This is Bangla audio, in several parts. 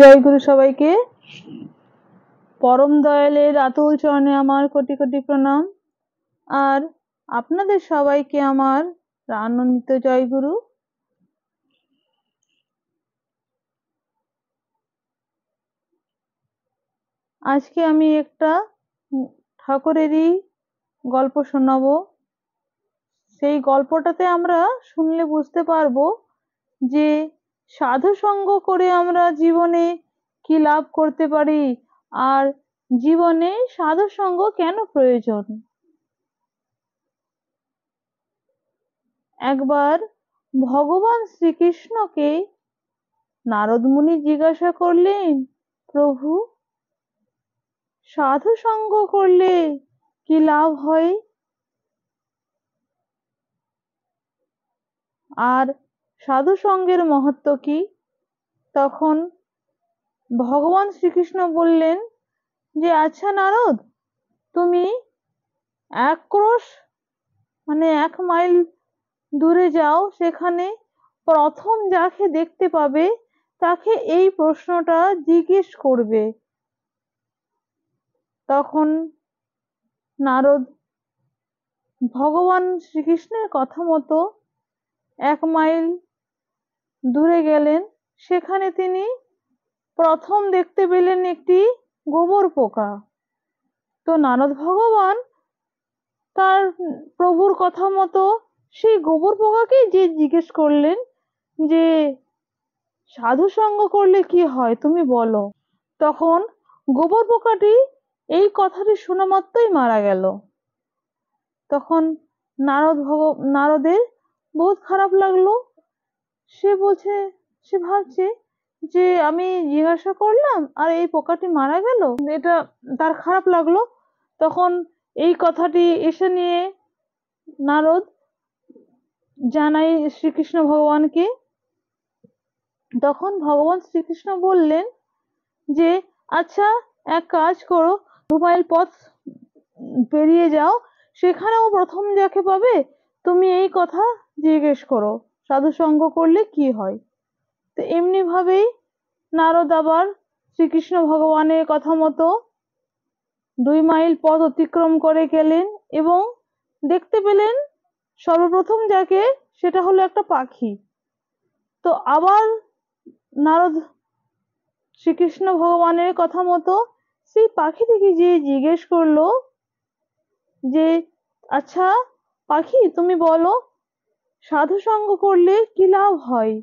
জয় গুরু সবাইকে পরম দয়ালের আতুল চরণে আমার কোটি কোটি প্রণাম আর আপনাদের সবাইকে আমার আনন্দিত জয় গুরু আজকে আমি একটা ঠাকুরেরই গল্প শোনাব সেই গল্পটাতে আমরা শুনলে বুঝতে পারবো যে সাধু সঙ্গ করে আমরা জীবনে কি লাভ করতে পারি আর জীবনে সাধু সঙ্গ কেন প্রয়োজন একবার ভগবান শ্রীকৃষ্ণকে নারদমুনি জিজ্ঞাসা করলেন প্রভু সাধু সঙ্গ করলে কি লাভ হয় আর সাধু সঙ্গের মহত্ব কি তখন ভগবান শ্রীকৃষ্ণ বললেন যে আচ্ছা নারদ তুমি এক ক্রোশ মানে এক মাইল দূরে যাও সেখানে প্রথম যাকে দেখতে পাবে তাকে এই প্রশ্নটা জিজ্ঞেস করবে তখন নারদ ভগবান শ্রীকৃষ্ণের কথা মতো এক মাইল দূরে গেলেন সেখানে তিনি প্রথম দেখতে পেলেন একটি গোবর পোকা তো নারদ ভগবান তার প্রভুর কথা মতো সেই গোবর পোকাকে যে জিজ্ঞেস করলেন যে সাধু সঙ্গ করলে কি হয় তুমি বলো তখন গোবর পোকাটি এই কথাটি শোনা মাত্রই মারা গেল তখন নারদ ভগ নারদের বহুত খারাপ লাগলো সে বলছে সে ভাবছে যে আমি জিজ্ঞাসা করলাম আর এই পোকাটি মারা গেল এটা তার খারাপ লাগলো তখন এই কথাটি এসে নিয়ে নারদ জানাই শ্রীকৃষ্ণ ভগবানকে তখন ভগবান শ্রীকৃষ্ণ বললেন যে আচ্ছা এক কাজ করো মোবাইল পথ পেরিয়ে যাও সেখানেও প্রথম যাকে পাবে তুমি এই কথা জিজ্ঞেস করো সাধুসঙ্গ করলে কি হয় তো এমনিভাবেই নারদ আবার শ্রীকৃষ্ণ ভগবানের কথা মতো দুই মাইল পথ অতিক্রম করে গেলেন এবং দেখতে পেলেন সর্বপ্রথম যাকে সেটা হলো একটা পাখি তো আবার নারদ শ্রীকৃষ্ণ ভগবানের কথা মতো সেই পাখি দেখি যে জিজ্ঞেস করলো যে আচ্ছা পাখি তুমি বলো সাধুসঙ্গ করলে কি লাভ হয়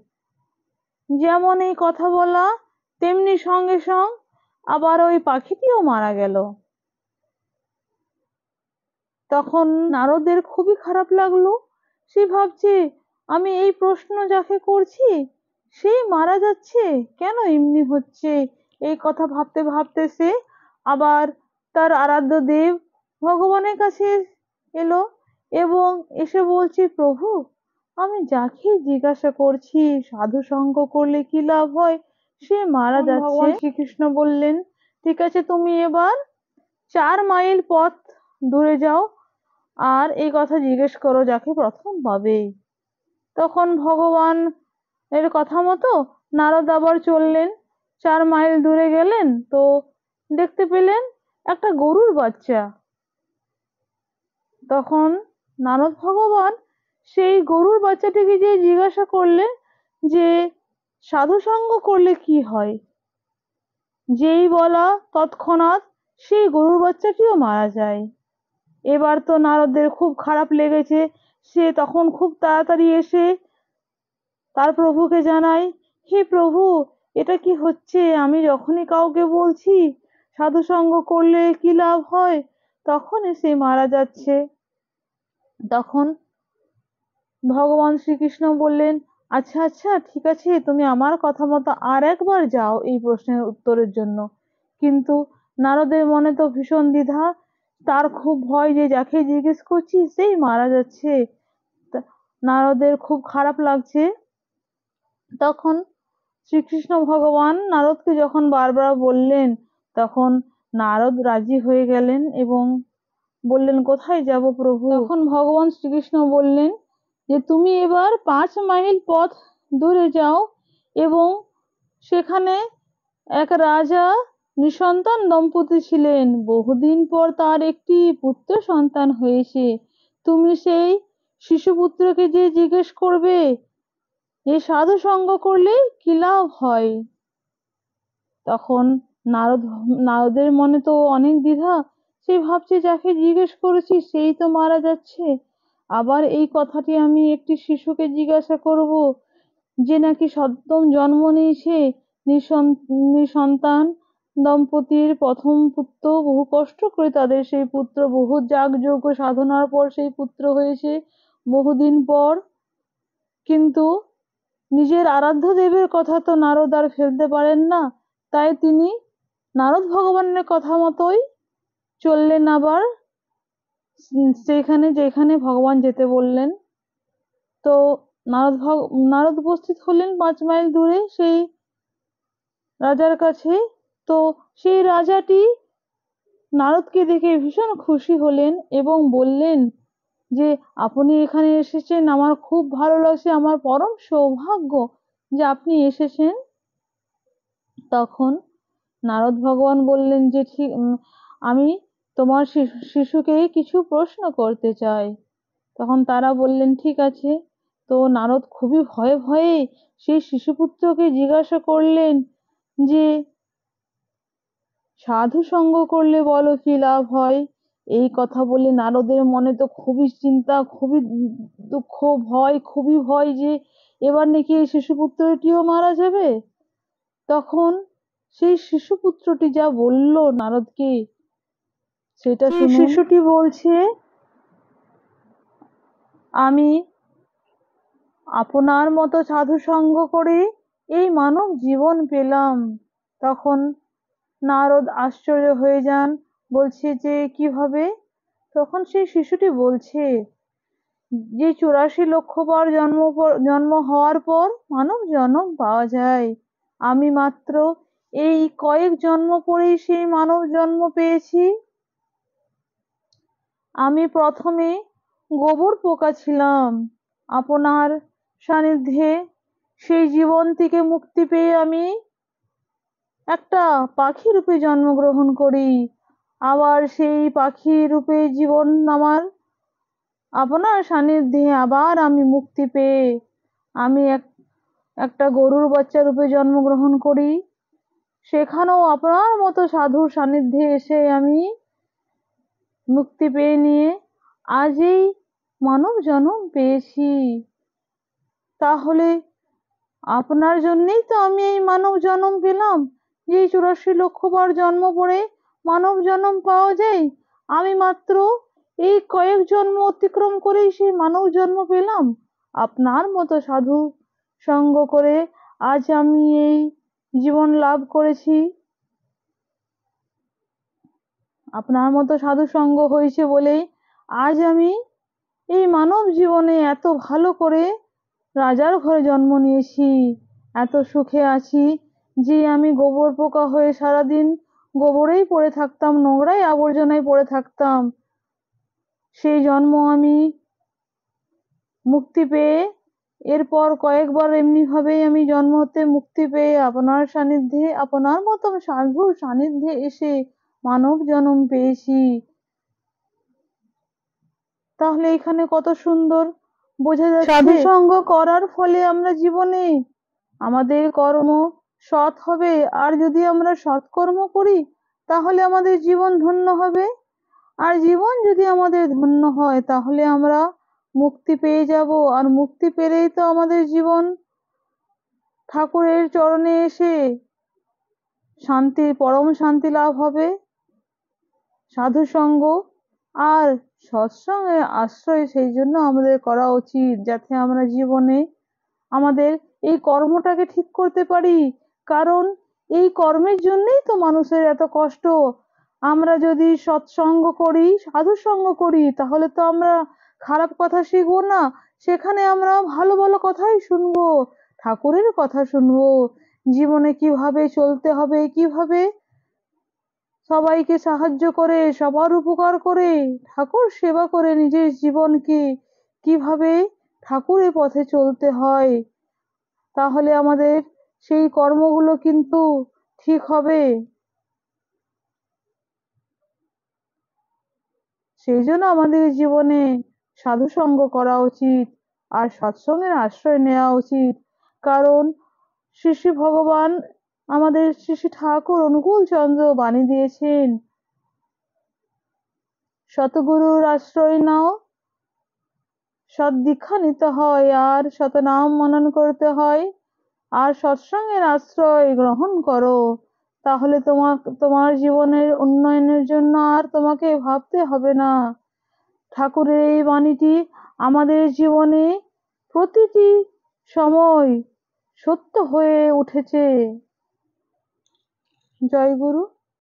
যেমন এই কথা বলা তেমনি সঙ্গে সঙ্গ আবার ওই পাখিটিও মারা গেল তখন নারদের খুবই খারাপ লাগলো সে ভাবছে আমি এই প্রশ্ন যাকে করছি সেই মারা যাচ্ছে কেন এমনি হচ্ছে এই কথা ভাবতে ভাবতে সে আবার তার আরাধ্য দেব ভগবানের কাছে এলো এবং এসে বলছি প্রভু আমি যাকে জিজ্ঞাসা করছি সাধু সঙ্গ করলে কি লাভ হয় সে মারা যাচ্ছে ভগবান শ্রীকৃষ্ণ বললেন ঠিক আছে তুমি এবার চার মাইল পথ দূরে যাও আর এই কথা জিজ্ঞেস করো যাকে প্রথম পাবে তখন ভগবান এর কথা মতো নারদ আবার চললেন চার মাইল দূরে গেলেন তো দেখতে পেলেন একটা গরুর বাচ্চা তখন নারদ ভগবান সেই গরুর বাচ্চাটিকে যে জিজ্ঞাসা করলে যে সাধুসঙ্গ করলে কি হয় যেই বলা তৎক্ষণাৎ সেই গরুর বাচ্চাটিও মারা যায় এবার তো নারদদের খুব খারাপ লেগেছে সে তখন খুব তাড়াতাড়ি এসে তার প্রভুকে জানায় হে প্রভু এটা কি হচ্ছে আমি যখনই কাউকে বলছি সাধুসঙ্গ করলে কি লাভ হয় তখনই সে মারা যাচ্ছে তখন ভগবান শ্রীকৃষ্ণ বললেন আচ্ছা আচ্ছা ঠিক আছে তুমি আমার কথা মতো আর একবার যাও এই প্রশ্নের উত্তরের জন্য কিন্তু নারদের মনে তো ভীষণ দ্বিধা তার খুব ভয় যে যাকে জিজ্ঞেস করছি সেই মারা যাচ্ছে নারদের খুব খারাপ লাগছে তখন শ্রীকৃষ্ণ ভগবান নারদকে যখন বারবার বললেন তখন নারদ রাজি হয়ে গেলেন এবং বললেন কোথায় যাব প্রভু তখন ভগবান শ্রীকৃষ্ণ বললেন যে তুমি এবার পাঁচ মাইল পথ দূরে যাও এবং সেখানে এক রাজা নিঃসন্তান দম্পতি ছিলেন বহুদিন পর তার একটি পুত্র সন্তান হয়েছে তুমি সেই শিশুপুত্রকে যে জিজ্ঞেস করবে এ সাধু সঙ্গ করলে কি লাভ হয় তখন নারদ নারদের মনে তো অনেক দ্বিধা সে ভাবছে যাকে জিজ্ঞেস করেছি সেই তো মারা যাচ্ছে আবার এই কথাটি আমি একটি শিশুকে জিজ্ঞাসা করব যে নাকি সপ্তম জন্ম নিয়েছে নিঃসন্তান দম্পতির প্রথম পুত্র বহু কষ্ট করে তাদের সেই পুত্র বহু যাগযজ্ঞ সাধনার পর সেই পুত্র হয়েছে বহুদিন পর কিন্তু নিজের আরাধ্য দেবের কথা তো নারদ আর ফেলতে পারেন না তাই তিনি নারদ ভগবানের কথা মতোই চললেন আবার সেখানে যেখানে ভগবান যেতে বললেন তো নারদ ভগ নারদ উপস্থিত হলেন পাঁচ মাইল দূরে সেই রাজার কাছে তো সেই রাজাটি নারদকে দেখে ভীষণ খুশি হলেন এবং বললেন যে আপনি এখানে এসেছেন আমার খুব ভালো লাগছে আমার পরম সৌভাগ্য যে আপনি এসেছেন তখন নারদ ভগবান বললেন যে ঠিক আমি তোমার শিশুকে কিছু প্রশ্ন করতে চাই তখন তারা বললেন ঠিক আছে তো নারদ খুবই ভয়ে ভয়ে সেই শিশুপুত্রকে জিজ্ঞাসা করলেন যে সাধু সঙ্গ করলে বলো কি লাভ হয় এই কথা বলে নারদের মনে তো খুবই চিন্তা খুবই দুঃখ ভয় খুবই ভয় যে এবার নাকি এই শিশুপুত্রটিও মারা যাবে তখন সেই শিশুপুত্রটি যা বলল নারদকে সেটা শুনে শিশুটি বলছে আমি আপনার মতো সাধু সঙ্গ করে এই মানব জীবন পেলাম তখন নারদ আশ্চর্য হয়ে যান বলছে যে কিভাবে তখন সেই শিশুটি বলছে যে চুরাশি লক্ষ পর জন্ম জন্ম হওয়ার পর মানব জন্ম পাওয়া যায় আমি মাত্র এই কয়েক জন্ম পরেই সেই মানব জন্ম পেয়েছি আমি প্রথমে গোবর পোকা ছিলাম আপনার সান্নিধ্যে সেই জীবন থেকে মুক্তি পেয়ে আমি একটা পাখি রূপে জন্মগ্রহণ করি আবার সেই পাখি রূপে জীবন আমার আপনার সান্নিধ্যে আবার আমি মুক্তি পেয়ে আমি এক একটা গরুর বাচ্চা রূপে জন্মগ্রহণ করি সেখানেও আপনার মতো সাধুর সান্নিধ্যে এসে আমি মুক্তি পেয়ে নিয়ে আজ এই মানব জন্ম পেয়েছি তাহলে আপনার জন্যেই তো আমি এই মানব জন্ম পেলাম যে চুরাশি লক্ষ বার জন্ম পড়ে মানব জন্ম পাওয়া যায় আমি মাত্র এই কয়েক জন্ম অতিক্রম করেই সেই মানব জন্ম পেলাম আপনার মতো সাধু সঙ্গ করে আজ আমি এই জীবন লাভ করেছি আপনার মতো সাধু সঙ্গ হয়েছে বলেই আজ আমি এই মানব জীবনে এত ভালো করে রাজার ঘরে জন্ম নিয়েছি এত সুখে আছি যে আমি গোবর পোকা হয়ে সারাদিন গোবরেই পড়ে থাকতাম নোংরাই আবর্জনায় পড়ে থাকতাম সেই জন্ম আমি মুক্তি পেয়ে এরপর কয়েকবার এমনিভাবেই আমি জন্ম হতে মুক্তি পেয়ে আপনার সান্নিধ্যে আপনার মতো সাধুর সান্নিধ্যে এসে মানব জনম পেয়েছি তাহলে এখানে কত সুন্দর বোঝা যাচ্ছে সঙ্গ করার ফলে আমরা জীবনে আমাদের কর্ম সৎ হবে আর যদি আমরা সৎকর্ম করি তাহলে আমাদের জীবন ধন্য হবে আর জীবন যদি আমাদের ধন্য হয় তাহলে আমরা মুক্তি পেয়ে যাব আর মুক্তি পেলেই তো আমাদের জীবন ঠাকুরের চরণে এসে শান্তি পরম শান্তি লাভ হবে সাধুসঙ্গ আর সৎসঙ্গে আশ্রয় সেই জন্য আমাদের করা উচিত যাতে আমরা জীবনে আমাদের এই কর্মটাকে ঠিক করতে পারি কারণ এই কর্মের জন্যেই তো মানুষের এত কষ্ট আমরা যদি সৎসঙ্গ করি সাধুসঙ্গ করি তাহলে তো আমরা খারাপ কথা শিখবো না সেখানে আমরা ভালো ভালো কথাই শুনবো ঠাকুরের কথা শুনবো জীবনে কিভাবে চলতে হবে কিভাবে সবাইকে সাহায্য করে সবার উপকার করে ঠাকুর সেবা করে নিজের জীবনকে কিভাবে ঠাকুরের পথে চলতে হয় তাহলে আমাদের সেই কর্মগুলো কিন্তু ঠিক হবে সেই জন্য আমাদের জীবনে সাধুসঙ্গ করা উচিত আর সৎসঙ্গের আশ্রয় নেওয়া উচিত কারণ শ্রী শ্রী ভগবান আমাদের শ্রী ঠাকুর অনুকূল চন্দ্র বাণী দিয়েছেন শতগুরুর আশ্রয় নাও সৎ দীক্ষা নিতে হয় আর শতনাম মনন করতে হয় আর সৎসঙ্গের আশ্রয় গ্রহণ করো তাহলে তোমার তোমার জীবনের উন্নয়নের জন্য আর তোমাকে ভাবতে হবে না ঠাকুরের এই বাণীটি আমাদের জীবনে প্রতিটি সময় সত্য হয়ে উঠেছে जय गुरु